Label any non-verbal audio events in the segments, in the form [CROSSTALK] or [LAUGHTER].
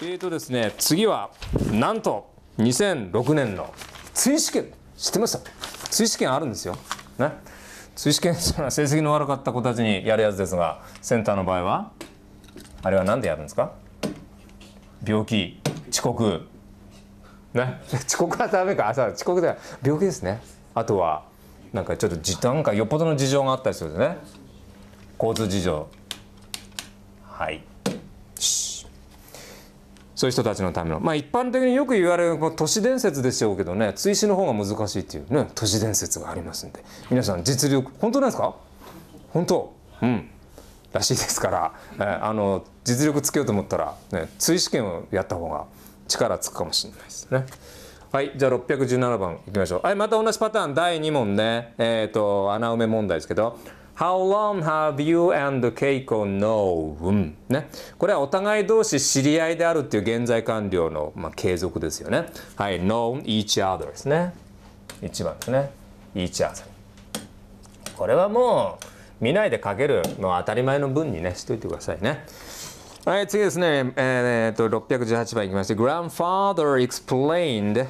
えーとですね、次はなんと2006年の追試験知ってました追試験あるんですよ。ね、追試験その成績の悪かった子たちにやるやつですがセンターの場合はあれは何でやるんですか病気遅刻ね遅刻はダメか朝遅刻だ病気ですねあとはなんかちょっと時短かよっぽどの事情があったりするんですね交通事情はいそういう人たちのためのまあ一般的によく言われる都市伝説でしょうけどね追試の方が難しいっていうね都市伝説がありますんで皆さん実力本当なんですか本当うんらしいですから、えー、あの実力つけようと思ったら、ね、追試験をやった方が力つくかもしれないですね。はい、じゃあ617番いきましょう。はい、また同じパターン、第2問ね、えっ、ー、と、穴埋め問題ですけど、How long have you and Keiko known? ね。これはお互い同士知り合いであるっていう現在完了の、まあ、継続ですよね。はい。known each other ですね。1番ですね。each other。これはもう見ないで書けるの当たり前の文にね、しといてくださいね。はい、次ですね。えー、っと、618番いきまして、Grandfather explained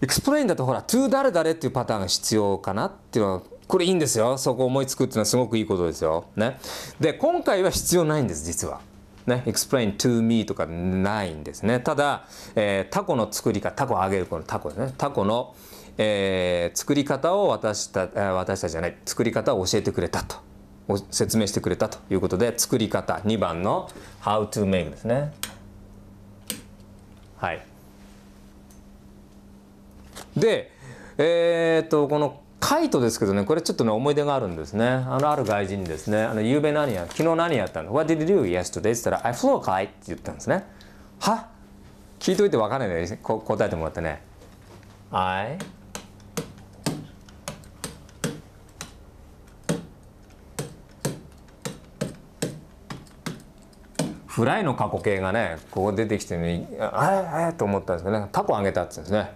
explain だとほら to 誰々っていうパターンが必要かなっていうのはこれいいんですよそこ思いつくっていうのはすごくいいことですよ。ね、で今回は必要ないんです実は。ね、explain to me とかないんですね。ただ、えー、タコの作り方、タコをげるこのタコね、タコの、えー、作り方を私た、私たちじゃない、作り方を教えてくれたと、説明してくれたということで、作り方、2番の how to make ですね。はい。で、えー、っと、このカイトですけどね、これちょっとね、思い出があるんですね。あの、ある外人ですね、あの、夕べ何や、昨日何やったの ?What did you do yesterday? って言ったら、I flew a kite って言ったんですね。は聞いといてわかんないで、に、こ答えてもらってね。I フライの過去形がね、ここ出てきてね、あえあえと思ったんですけどね、タコあげたって言うんですね。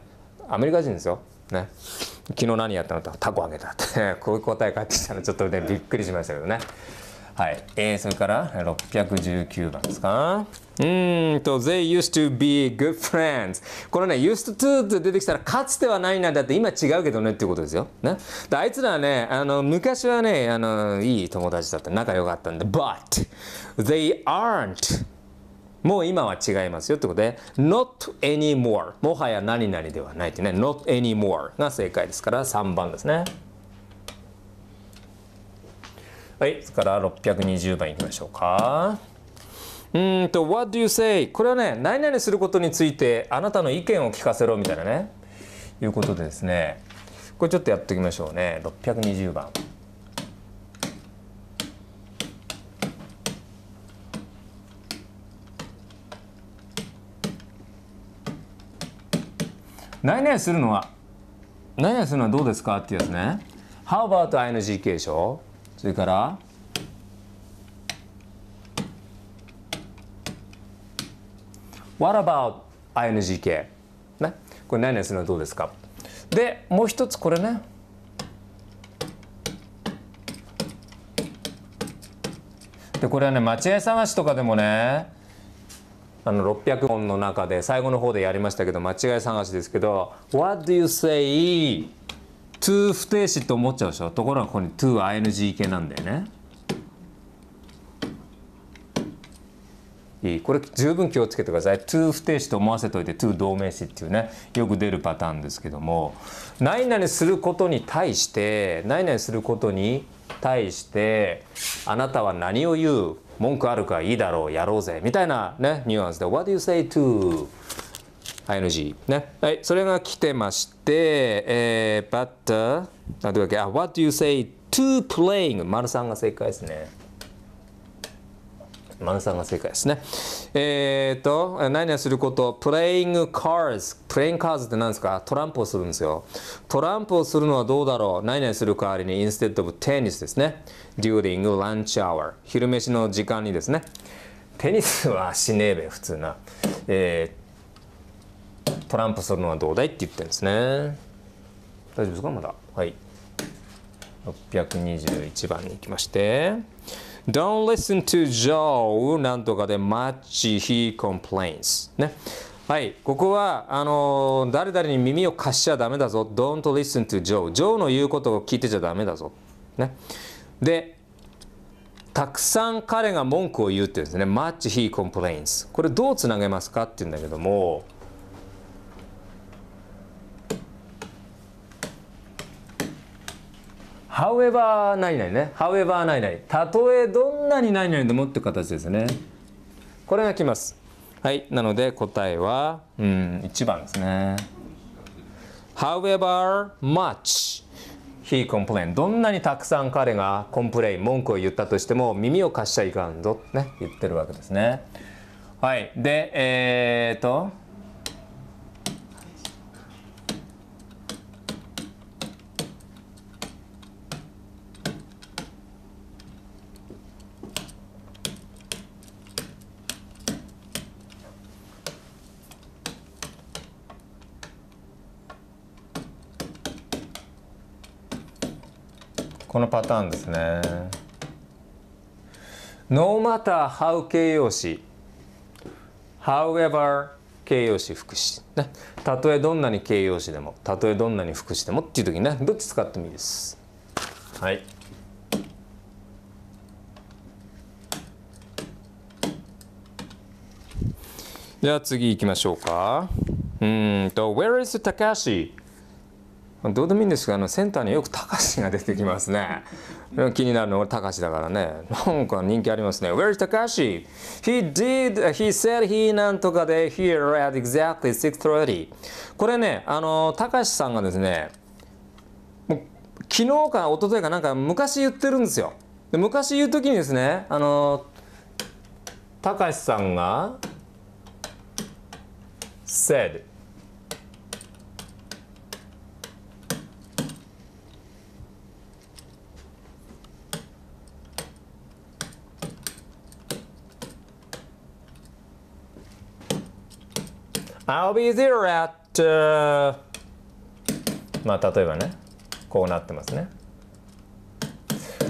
アメリカ人ですよ。ね。昨日何やったのとタコあげたって [LAUGHS] こういう答え返ってきたらちょっとねびっくりしましたけどねはい、えー、それから619番ですかうんと、they used to be good friends. このね、used to って出てきたら、かつてはないなんだって今違うけどねっていうことですよ。ね。であいつらはね、あの、昔はね、あの、いい友達だった、仲良かったんで、but they aren't もう今は違いますよってことで not anymore もはや何々ではないってね not anymore が正解ですから3番ですねはいそれから620番いきましょうかうんと what do you say これはね何々することについてあなたの意見を聞かせろみたいなねいうことでですねこれちょっとやっておきましょうね620番何々するのは何々するのはどうですかっていうやつね How about ING 形でしょそれから「What about ING 形」ねこれ何々するのはどうですかでもう一つこれねでこれはね間違い探しとかでもねあの600本の中で最後の方でやりましたけど間違い探しですけど「What do you say?」to 不定詞と思っちゃうでしょところがここに to ing 系なんだよね。いいこれ十分気をつけてください to 不定詞と思わせといて to 同名詞っていうねよく出るパターンですけども何々することに対して何々することに対してあなたは何を言う文句あるかいいだろうやろうぜみたいなねニュアンスで What do you say to ing ねはいそれが来てまして、えー、but なんてわけあ What do you say to playing 丸さんが正解ですねマネさんが正解ですね。えー、っと、何々すること、プレイングカーズ。プレイン l a y i って何ですかトランプをするんですよ。トランプをするのはどうだろう何々する代わりに instead of t e n ですね。during lunch hour。昼飯の時間にですね。テニスはしねえべ、普通な。えー、トランプするのはどうだいって言ってるんですね。大丈夫ですかまだ。はい。621番に行きまして。Don't listen to Joe なんとかで much he complains ねはい、ここはあのー、誰々に耳を貸しちゃダメだぞ Don't listen to Joe Joe の言うことを聞いてちゃダメだぞ、ね、でたくさん彼が文句を言うっていうんですね Much he complains これどうつなげますかって言うんだけども however 何々ね however 何々たとえどんなに何々でもって形ですねこれがきますはいなので答えはうん1番ですね however much he complained どんなにたくさん彼がコンプレイン文句を言ったとしても耳を貸しちゃいかんぞね言ってるわけですねはいでえー、っとこのパターンですね No matter how 形容詞 However 形容詞副詞ねたとえどんなに形容詞でもたとえどんなに副詞でもっていう時にねどっち使ってもいいですはいでは次行きましょうかうんと Where is Takashi? どうでもいいんですけどあのセンターによくたかしが出てきますね気になるのはたかしだからねなんか人気ありますね Where's Takashi? He did he said he なんとかで here at exactly 6.30これねあのたかしさんがですね昨日か一昨日かなんか昔言ってるんですよで昔言うときにですねあのたかしさんが said I'll be there at、uh、まあ例えばねこうなってますね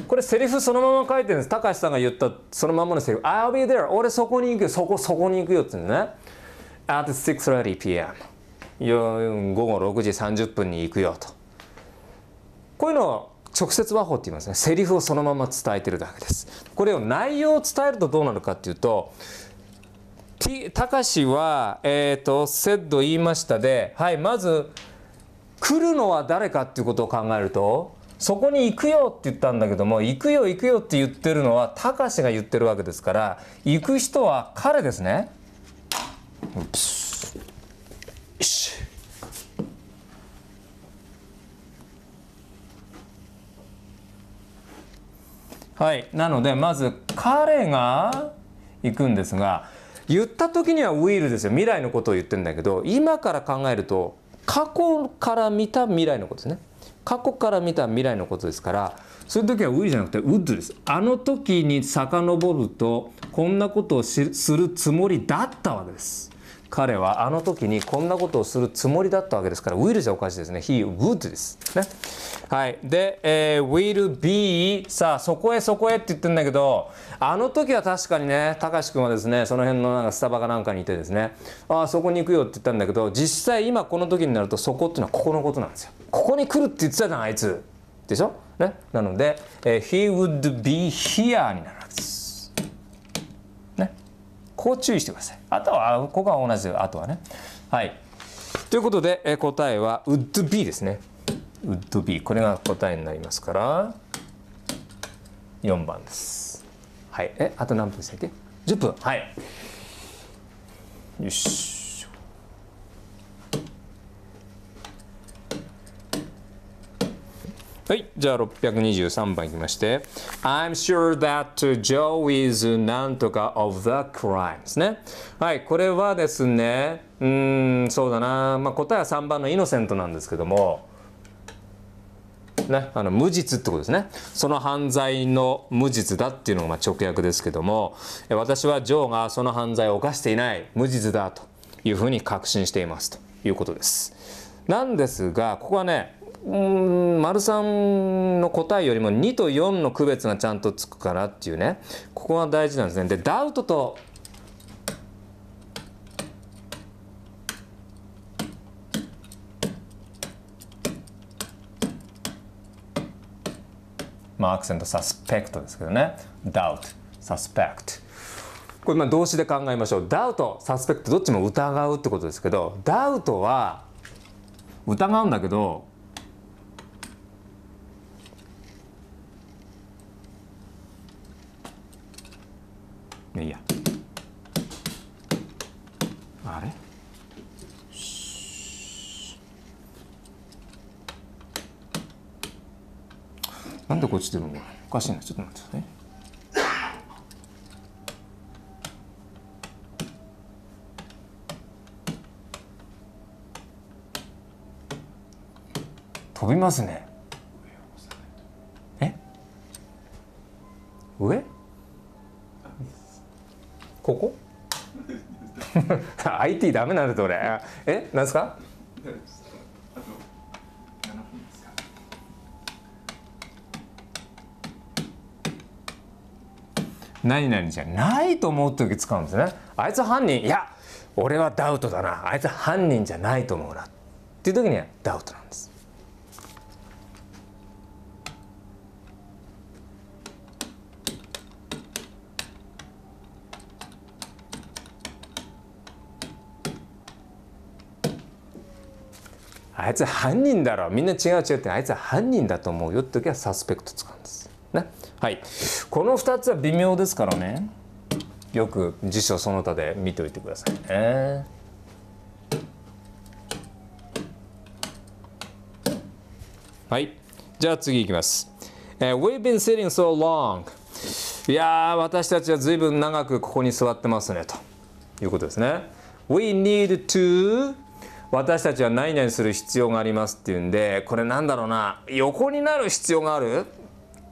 これセリフそのまま書いてるんです高橋さんが言ったそのままのセリフ I'll be there 俺そこに行くよそこそこに行くよってね at 6.30pm 午後6時30分に行くよとこういうのを直接和法って言いますねセリフをそのまま伝えてるだけですこれを内容を伝えるとどうなるかっていうとたかしは、えっ、ー、と、セッド言いましたで、はい、まず、来るのは誰かっていうことを考えると、そこに行くよって言ったんだけども、行くよ行くよって言ってるのは、たかしが言ってるわけですから、行く人は彼ですね。はい、なのでまず彼が行くんですが言った時にはウィルですよ未来のことを言ってんだけど今から考えると過去から見た未来のことですね過去から見た未来のことですからそういう時はウィルじゃなくてウッドですあの時に遡るとこんなことをするつもりだったわけです彼はあの時にこんなことをするつもりだったわけですから、will じゃおかしいですね。he would です。ね。はい。で、えー、will be さあ、そこへそこへって言ってんだけど、あの時は確かにね、たかしくんはですね、その辺のなんかスタバかなんかにいてですね、ああ、そこに行くよって言ったんだけど、実際今この時になるとそこっていうのはここのことなんですよ。ここに来るって言ってたじゃん、あいつ。でしょね。なので、えー、he would be here になる。こう注意してくださいあとはここは同じあとはねはいということで、え答えはウッド l d b ですねウッド l d b これが答えになりますから4番ですはいえあと何分でしたっけ10分はいよしはい、じゃあ623番いきまして I'm sure that Joe is なんとか of the crime ですねはいこれはですねうんそうだな、まあ、答えは3番のイノセントなんですけどもね、あの無実ってことですねその犯罪の無実だっていうのがま直訳ですけども私はジョーがその犯罪を犯していない無実だというふうに確信していますということですなんですがここはねうん丸3の答えよりも2と4の区別がちゃんとつくからっていうねここが大事なんですね。でダウトとまあ、アクセントサスペクトですけどねダウトサスペクトこれまあ動詞で考えましょうダウト、サスペクト、どっちも疑うってことですけどダウトは疑うんだけどなんでこっちでもおかしいなちょっと待ってね飛びますねえ上ここ IT [LAUGHS] ダメなんだって俺えなんですか何々じゃないと思う時使うんですねあいつ犯人いや俺はダウトだなあいつ犯人じゃないと思うなっていう時にはダウトなんですあいつ犯人だろみんな違う違うってあいつは犯人だと思うよって時はサスペクト使うんですねはいこの2つは微妙ですからねよく辞書その他で見ておいてくださいね。はい。じゃあ次いきます。We've been sitting so long. いや私たちはずいぶん長くここに座ってますねということですね。We need to 私たちは何々する必要がありますっていうんでこれなんだろうな横になる必要がある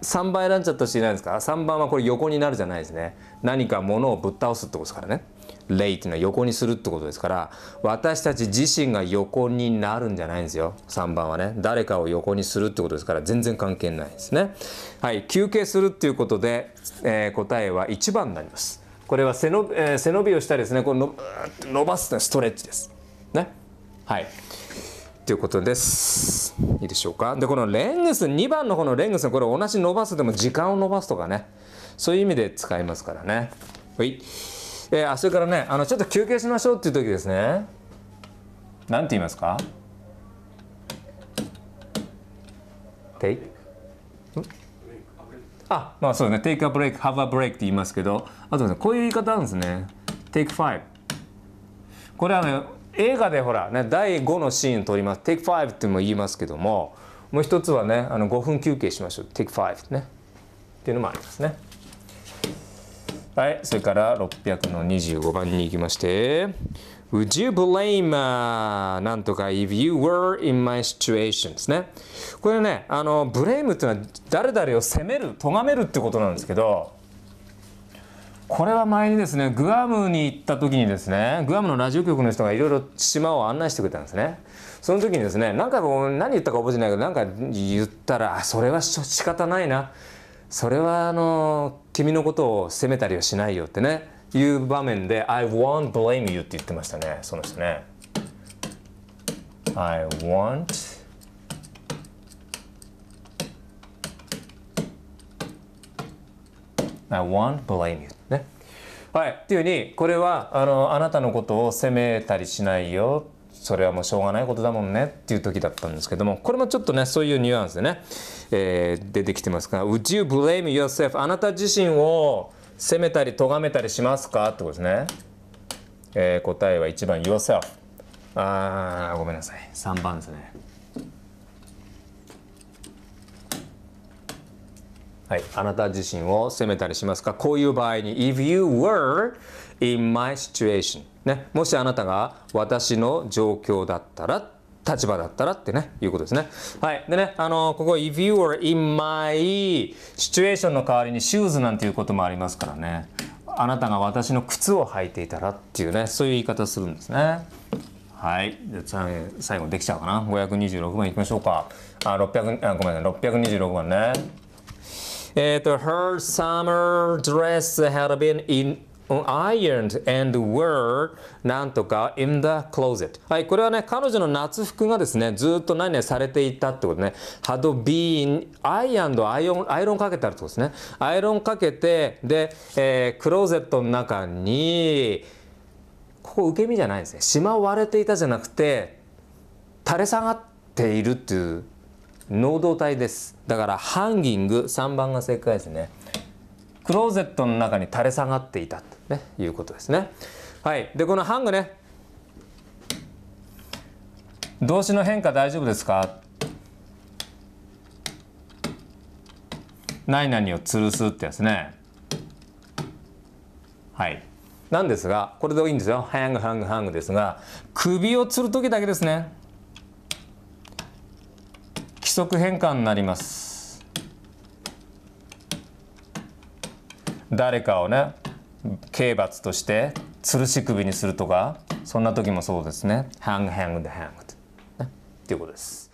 3番選んじゃった人いないですか3番はこれ横になるじゃないですね何か物をぶっ倒すってことですからねレイ」っていうのは横にするってことですから私たち自身が横になるんじゃないんですよ3番はね誰かを横にするってことですから全然関係ないですねはい休憩するっていうことで、えー、答えは1番になりますこれは背の、えー、背伸びをしたりですねこの伸ばすのストレッチですねはいということです。いいでしょうか。で、このレングス、2番の方のレングス、これ同じ伸ばすでも時間を伸ばすとかね、そういう意味で使いますからね。はい。えー、あ、それからね、あの、ちょっと休憩しましょうっていう時ですね。なんて言いますかテイクあ、まあそうね。take a break, have a break って言いますけど、あとね、こういう言い方あるんですね。take five。これあの、映画でほらね第5のシーン撮ります「Take 5」っても言いますけどももう一つはねあの5分休憩しましょう「Take 5」ねっていうのもありますね。はいそれから600の25番に行きまして「Would you blame、なんとか if you were in my situation」ですね。これねあのブレームっていうのは誰々を責める咎めるってことなんですけどこれは前にですねグアムに行った時にですねグアムのラジオ局の人がいろいろ島を案内してくれたんですねその時にですね何回も何言ったか覚えてないけど何か言ったらそれは仕方ないなそれはあの君のことを責めたりはしないよってねいう場面で「I won't blame you」って言ってましたねその人ね。I won't I won't blame you はい、っていうにこれはあのあなたのことを責めたりしないよそれはもうしょうがないことだもんねっていう時だったんですけどもこれもちょっとねそういうニュアンスでね、えー、出てきてますから「Would you blame yourself? あなた自身を責めたり咎めたりしますか?」ってことですね、えー、答えは1番「yourself」あーごめんなさい3番ですねはい、あなた自身を責めたりしますかこういう場合に If you were in my situation、ね、もしあなたが私の状況だったら立場だったらってね、いうことですね。はい。でね、あの、ここ、if you were in my situation の代わりに shoes なんていうこともありますからね。あなたが私の靴を履いていたらっていうね、そういう言い方するんですね。はい。じゃあ、最後できちゃうかな。526番いきましょうか。あ、600、あ、ごめんなさい。626番ね。えっ、と、her summer dress had been in ironed and were なんとか in the closet はい、これはね、彼女の夏服がですね、ずっと何年されていたってことね。had been ironed アイロン、アイロンかけたってことですね。アイロンかけて、で、えー、クローゼットの中に、ここ受け身じゃないですね。しまわれていたじゃなくて、垂れ下がっているっていう能動体ですだからハンギング3番が正解ですねクローゼットの中に垂れ下がっていたと、ね、いうことですねはいでこのハングね動詞の変化大丈夫ですか何々を吊るすってやつねはいなんですがこれでいいんですよハングハングハングですが首を吊る時だけですね色変換になります誰かをね刑罰として吊るし首にするとかそんな時もそうですねハングハングでハング e ねっていうことです